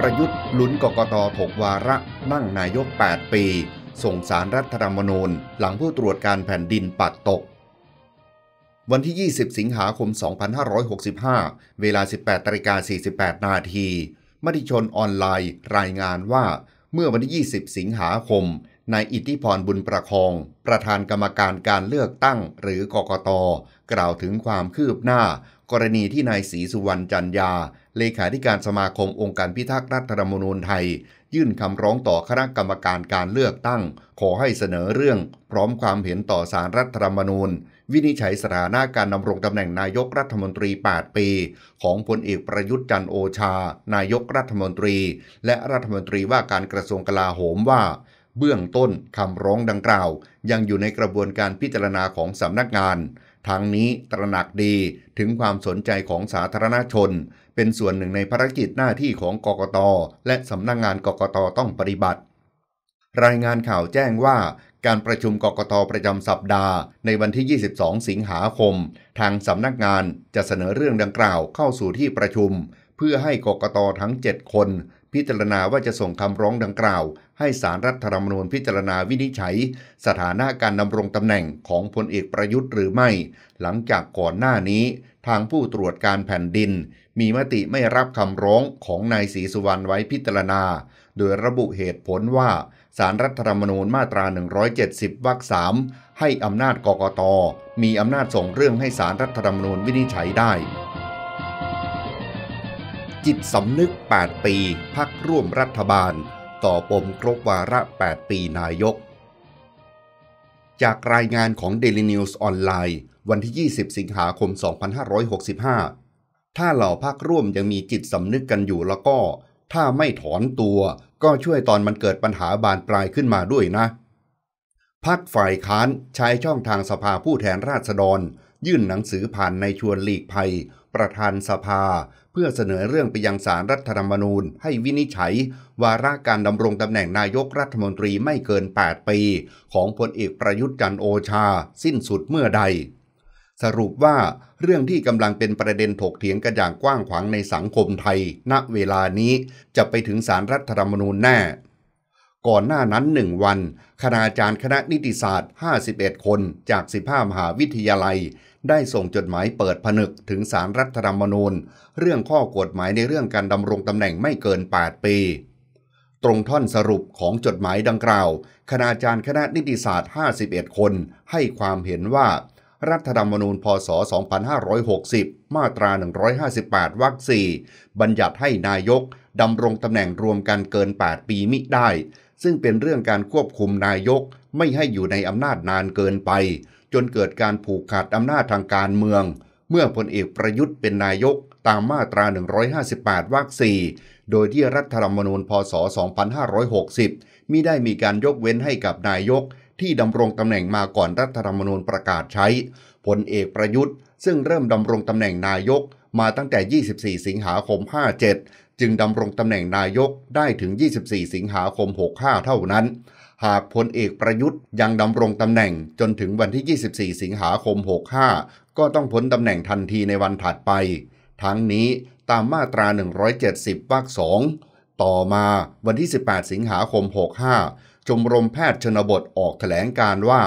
ประยุทธ์ลุ้นกกตถกวาระ นั่งนายก 8 ปี ส่งสารรัฐธรรมนูญ หลังผู้ตรวจการแผ่นดินปัดตก วันที่ 20 สิงหาคม 2565 เวลา 18ตริกา48นาทีมติชนออนไลน์ รายงานว่า เมื่อวันที่ 20 สิงหาคมนายอิทธิพรบุญประคองประธานกรรมการการเลือกตั้งหรือกกตกล่าวถึงความคืบหน้า กรณีที่นายศรีสุวรรณจันยาเลขาธิการสมาคมองค์การพิทักษ์รัฐธรรมนูญไทย ยื่นคำร้องต่อคณะกรรมการการเลือกตั้ง ขอให้เสนอเรื่อง พร้อมความเห็นต่อสารรัฐธรรมนูญวินิจฉัยสถานะการดำรงตำแหน่งนายกรัฐมนตรี 8 ปีของพลเอกประยุทธ์จันโอชา นายกรัฐมนตรี และรัฐมนตรีว่าการกระทรวงกลาโหมว่าเบื้องต้น คำร้องดังกล่าว ยังอยู่ในกระบวนการพิจารณาของสำนักงาน ทางนี้ตระหนักดีถึงความสนใจของสาธารณชน เป็นส่วนหนึ่งในภารกิจหน้าที่ของกกต และสำนักงานกกต ต้องปฏิบัติ รายงานข่าวแจ้งว่าการประชุมกกต ประจำสัปดาห์ ในวันที่ 22 สิงหาคม ทางสำนักงานจะเสนอเรื่องดังกล่าวเข้าสู่ที่ประชุม เพื่อให้กกตทั้ง 7 คนพิจารณาว่าจะส่งคำร้องดังกล่าวให้สารรัฐธรรมนูญพิจารณาวินิจฉัย สถานะการดำรงตำแหน่งของพลเอกประยุทธ์หรือไม่ หลังจากก่อนหน้านี้ ทางผู้ตรวจการแผ่นดิน มีมติไม่รับคำร้องของนายศรีสุวรรณไว้พิจารณาโดยระบุเหตุผลว่าสารรัฐธรรมนูญมาตรา 170 วรรคสามให้อำนาจกกตมีอำนาจส่งเรื่องให้สารรัฐธรรมนูญวินิจฉัยได้จิตสำนึก 8 ปี พักร่วมรัฐบาล ต่อปมครบวาระ 8 ปีนายก จากรายงานของ Daily News ออนไลน์วันที่ 20 สิงหาคม 2565 ถ้าเหล่าพักร่วมยังมีจิตสำนึกกันอยู่แล้วก็ ถ้าไม่ถอนตัวก็ช่วยตอนมันเกิดปัญหาบานปลายขึ้นมาด้วยนะ พักฝ่ายค้านใช้ช่องทางสภาผู้แทนราษฎร ยื่นหนังสือผ่านในชวนหลีกภัยประธานสภา เพื่อเสนอเรื่องไปยังสารรัฐธรรมนูญ ให้วินิจฉัยวาระการดำรงตำแหน่งนายกรัฐมนตรีไม่เกิน 8 ปีของพลเอกประยุทธ์จันโอชาสิ้นสุดเมื่อใด สรุปว่าเรื่องที่กำลังเป็นประเด็นถกเถียงกันอย่างกว้างขวางในสังคมไทย ณเวลานี้จะไปถึงสารรัฐธรรมนูญแน่ก่อนหน้านั้น 1 วัน คณาจารย์คณะนิติศาสตร์ 51 คน จาก15มหาวิทยาลัย ได้ส่งจดหมายเปิดผนึกถึงสารรัฐธรรมนูญ เรื่องข้อกฎหมายในเรื่องการดำรงตำแหน่งไม่เกิน 8 ปี ตรงท่อนสรุปของจดหมายดังกล่าว คณาจารย์คณะนิติศาสตร์ 51 คน ให้ความเห็นว่า รัฐธรรมนูญพศ 2560 มาตรา 158วรรค4บัญญัติให้นายกดำรงตำแหน่งรวมกันเกิน8ปีมิได้ซึ่งเป็นเรื่องการควบคุมนายกไม่ให้อยู่ในอำนาจนานเกินไป จนเกิดการผูกขาดอำนาจทางการเมือง เมื่อพลเอกประยุทธ์เป็นนายกตามมาตรา 158วรรค4โดยที่รัฐธรรมนูญพศ 2560มิได้มีการยกเว้นให้กับนายก ที่ดำรงตำแหน่งมาก่อนรัฐธรรมนูญประกาศใช้พลเอกประยุทธ์ซึ่งเริ่มดำรงตำแหน่งนายกมาตั้งแต่ 24 สิงหาคม 57จึงดำรงตำแหน่งนายกได้ถึง 24 สิงหาคม 65 เท่านั้น หากพลเอกประยุทธ์ยังดำรงตำแหน่งจนถึงวันที่ 24 สิงหาคม 65 ก็ต้องพ้นตำแหน่งทันทีในวันถัดไป ทั้งนี้ตามมาตรา 170 วรรคสอง ต่อมาวันที่ 18 สิงหาคม 65 ชมรมแพทย์ชนบทออกแถลงการว่า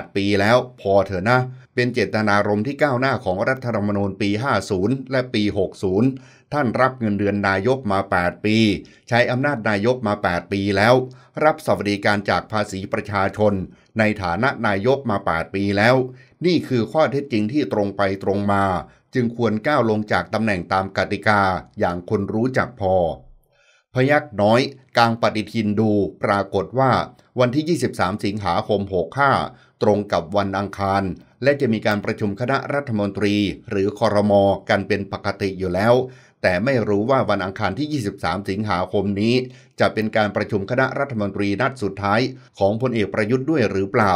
8 ปีแล้วพอเถอะนะ เป็นเจตนารมณ์ที่ก้าวหน้าของรัฐธรรมนูญปี 50 และปี 60 ท่านรับเงินเดือนนายกมา 8 ปี ใช้อำนาจนายกมา 8 ปีแล้ว รับสวัสดิการจากภาษีประชาชน ในฐานะนายกมา 8 ปีแล้ว นี่คือข้อเท็จจริงที่ตรงไปตรงมา จึงควรก้าวลงจากตำแหน่งตามกติกาอย่างคนรู้จักพอ พยักน้อยกลางปฏิทินดูปรากฏว่าวันที่ 23 สิงหาคม65ตรงกับวันอังคารและจะมีการประชุมคณะรัฐมนตรีหรือคอรมอกันเป็นปกติอยู่แล้ว แต่ไม่รู้ว่าวันอังคารที่ 23 สิงหาคมนี้ จะเป็นการประชุมคณะรัฐมนตรีนัดสุดท้ายของพลเอกประยุทธ์ด้วยหรือเปล่า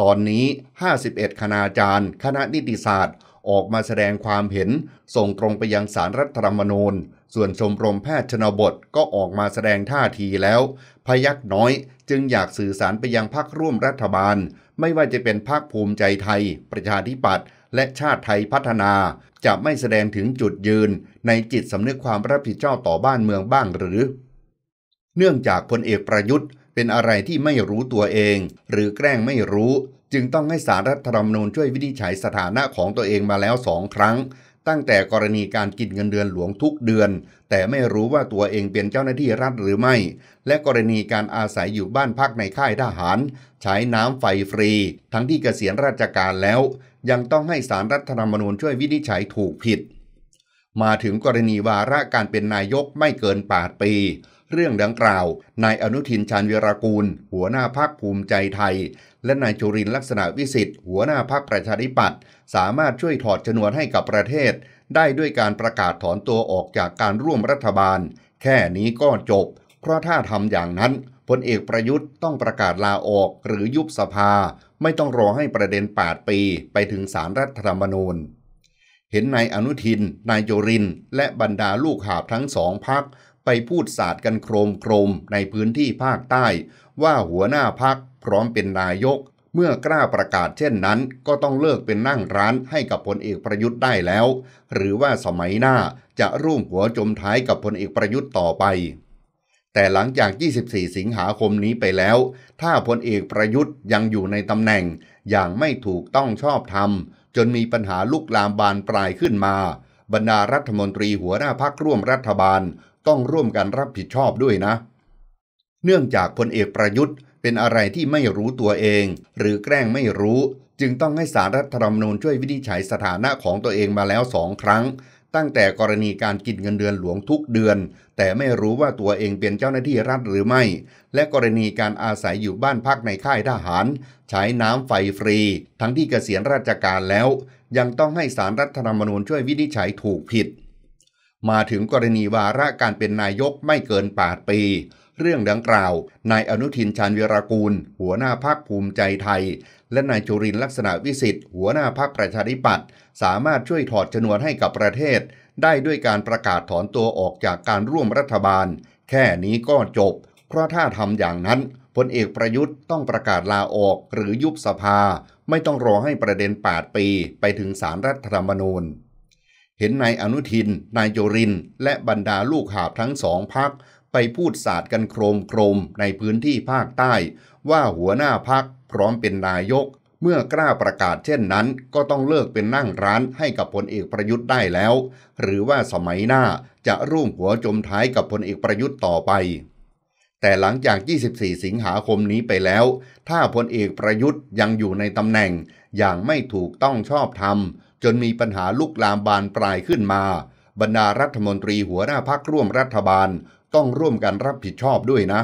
ตอนนี้ 51 คณาจารย์ คณะนิติศาสตร์ออกมาแสดงความเห็น ส่งตรงไปยังสารรัฐธรรมนูญส่วนชมรมแพทย์ชนบทก็ออกมาแสดงท่าทีแล้ว พยักน้อย จึงอยากสื่อสารไปยังพักร่วมรัฐบาล ไม่ว่าจะเป็นพักคภูมิใจไทย ประชาธิปัตย์และชาติไทยพัฒนา จะไม่แสดงถึงจุดยืน ในจิตสำนึกความรับผิดชอบต่อบ้านเมืองบ้างหรือ เนื่องจากพลเอกประยุทธ์ เป็นอะไรที่ไม่รู้ตัวเอง หรือแกล้งไม่รู้จึง ต้องให้สารรัฐธรรมนูญช่วยวินิจฉัยสถานะของตัวเองมาแล้วสอง ครั้ง ตั้งแต่กรณีการกินเงินเดือนหลวงทุกเดือน แต่ไม่รู้ว่าตัวเองเป็น เจ้าหน้าที่รัฐหรือไม่ และกรณีการอาศัยอยู่บ้านพักในค่ายทหาร ใช้น้ำไฟฟรี ทั้งที่เกษียณราชการแล้ว ยังต้องให้สารรัฐธรรมนูญช่วยวินิจฉัยถูกผิด มาถึงกรณีวาระการเป็นนายกไม่เกิน8ปีเรื่องดังกล่าว นายอนุทินชาญวีรากูล หัวหน้าพักภูมิใจไทย และนายจุรินลักษณะวิสิทธิ์ หัวหน้าพักประชาธิปัตย์สามารถช่วยถอดชนวนให้กับประเทศ ได้ด้วยการประกาศถอนตัวออกจากการร่วมรัฐบาล แค่นี้ก็จบ เพราะถ้าทำอย่างนั้นพลเอกประยุทธ์ต้องประกาศลาออกหรือยุบสภา ไม่ต้องรอให้ประเด็น8ปี ไปถึงสารรัฐธรรมนูญ เห็นนายอนุทิน นายโยรินและบรรดาลูกหาบทั้งสองพักไปพูดศาสตร์กันโครมโครมในพื้นที่ภาคใต้ ว่าหัวหน้าพักพร้อมเป็นนายกเมื่อกล้าประกาศเช่นนั้น ก็ต้องเลิกเป็นนั่งร้านให้กับพลเอกประยุทธ์ได้แล้ว หรือว่าสมัยหน้าจะร่วมหัวจมท้ายกับพลเอกประยุทธ์ต่อไป แต่หลังจาก 24 สิงหาคมนี้ไปแล้ว ถ้าพลเอกประยุทธ์ยังอยู่ในตำแหน่งอย่างไม่ถูกต้องชอบธรรม จนมีปัญหาลุกลามบานปลายขึ้นมา บรรดารัฐมนตรีหัวหน้าพักร่วมรัฐบาลต้องร่วมกันรับผิดชอบด้วยนะ เนื่องจากพลเอกประยุทธ์เป็นอะไรที่ไม่รู้ตัวเอง หรือแกล้งไม่รู้ จึงต้องให้สารรัฐธรรมนูญช่วยวินิจฉัยสถานะของตัวเองมาแล้วสองครั้ง ตั้งแต่กรณีการกินเงินเดือนหลวงทุกเดือน แต่ไม่รู้ว่าตัวเองเป็นเจ้าหน้าที่รัฐหรือไม่ และกรณีการอาศัยอยู่บ้านพักในค่ายทหาร ใช้น้ำไฟฟรี ทั้งที่เกษียณราชการแล้ว ยังต้องให้สารรัฐธรรมนูญช่วยวินิจฉัยถูกผิดมาถึงกรณีวาระการเป็นนายกไม่เกิน 8 ปี เรื่องดังกล่าว นายอนุทินชาญวีรกูล หัวหน้าพักภูมิใจไทย และนายจุรินลักษณะวิสิทธิ์ หัวหน้าพักประชาธิปัตย์สามารถช่วยถอดชนวนให้กับประเทศ ได้ด้วยการประกาศถอนตัวออกจากการร่วมรัฐบาล แค่นี้ก็จบ เพราะถ้าทำอย่างนั้นพลเอกประยุทธ์ต้องประกาศลาออกหรือยุบสภา ไม่ต้องรอให้ประเด็น 8 ปีไปถึงสารรัฐธรรมนูญเห็นนายอนุทิน นายโยริน และบรรดาลูกหาบทั้งสองพัก ไปพูดศาสตร์กันโครมโครมในพื้นที่ภาคใต้ ว่าหัวหน้าพักพร้อมเป็นนายก เมื่อกล้าประกาศเช่นนั้น ก็ต้องเลิกเป็นนั่งร้านให้กับพลเอกประยุทธ์ได้แล้ว หรือว่าสมัยหน้าจะร่วมหัวจมท้ายกับพลเอกประยุทธ์ต่อไป แต่หลังจาก 24 สิงหาคมนี้ไปแล้ว ถ้าพลเอกประยุทธ์ยังอยู่ในตำแหน่งอย่างไม่ถูกต้องชอบธรรมจนมีปัญหาลุกลามบานปลายขึ้นมา บรรดารัฐมนตรีหัวหน้าพักร่วมรัฐบาลต้องร่วมกันรับผิดชอบด้วยนะ